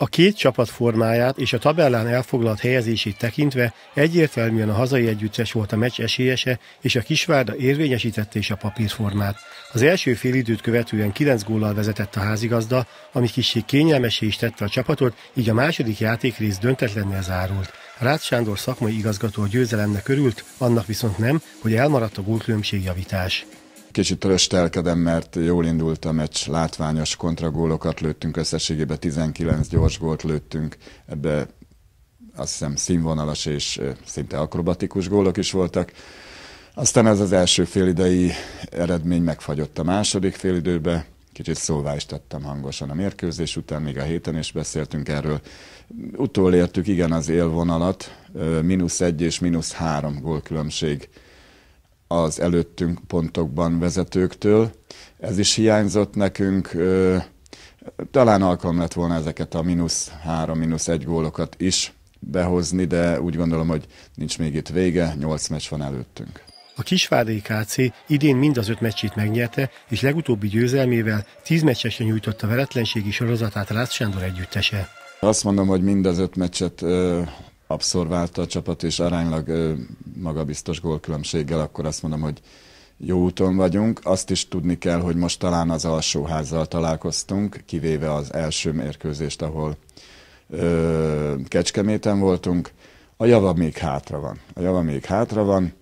A két csapat formáját és a tabellán elfoglalt helyezését tekintve egyértelműen a hazai együttes volt a meccs esélyese, és a Kisvárda érvényesítette is a papírformát. Az első félidőt követően 9 góllal vezetett a házigazda, ami kicsit kényelmesé is tette a csapatot, így a második játékrész döntetlennél zárult. Rácz Sándor szakmai igazgató a győzelemnek örült, annak viszont nem, hogy elmaradt a javítás. Kicsit röstelkedem, mert jól indult a meccs, látványos kontragólokat lőttünk, összességében 19 gyors gólt lőttünk, ebbe azt hiszem színvonalas és szinte akrobatikus gólok is voltak. Aztán ez az első félidei eredmény megfagyott a második félidőbe, kicsit szóvá is tettem hangosan a mérkőzés után, még a héten is beszéltünk erről. Utolértük igen az élvonalat, mínusz egy és mínusz három gólkülönbség az előttünk pontokban vezetőktől. Ez is hiányzott nekünk. Talán alkalom lett volna ezeket a mínusz három, mínusz egy gólokat is behozni, de úgy gondolom, hogy nincs még itt vége, nyolc meccs van előttünk. A Kisvárdai KC idén mind az öt meccsét megnyerte, és legutóbbi győzelmével tíz meccsesre nyújtotta veretlenségi sorozatát Rácz Sándor együttese. Azt mondom, hogy mind az öt meccset abszorválta a csapat, és aránylag magabiztos gólkülönbséggel, akkor azt mondom, hogy jó úton vagyunk. Azt is tudni kell, hogy most talán az alsóházzal találkoztunk, kivéve az első mérkőzést, ahol ö, Kecskeméten voltunk. A java még hátra van. A java még hátra van.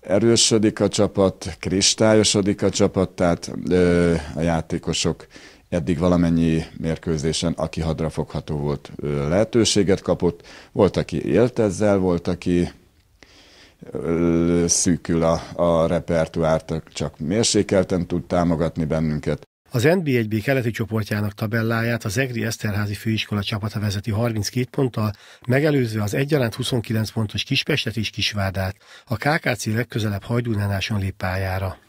Erősödik a csapat, kristályosodik a csapat, tehát ö, a játékosok eddig valamennyi mérkőzésen, aki hadrafogható volt, lehetőséget kapott. Volt, aki élt ezzel, volt, aki szűkül a, a repertoárt, csak mérsékelten tud támogatni bennünket. Az NB1B keleti csoportjának tabelláját az EGRI Eszterházi főiskola csapata vezeti 32 ponttal, megelőzve az egyaránt 29 pontos Kispestet és Kisvárdát. A KKC legközelebb hajdúnánáson lép pályára.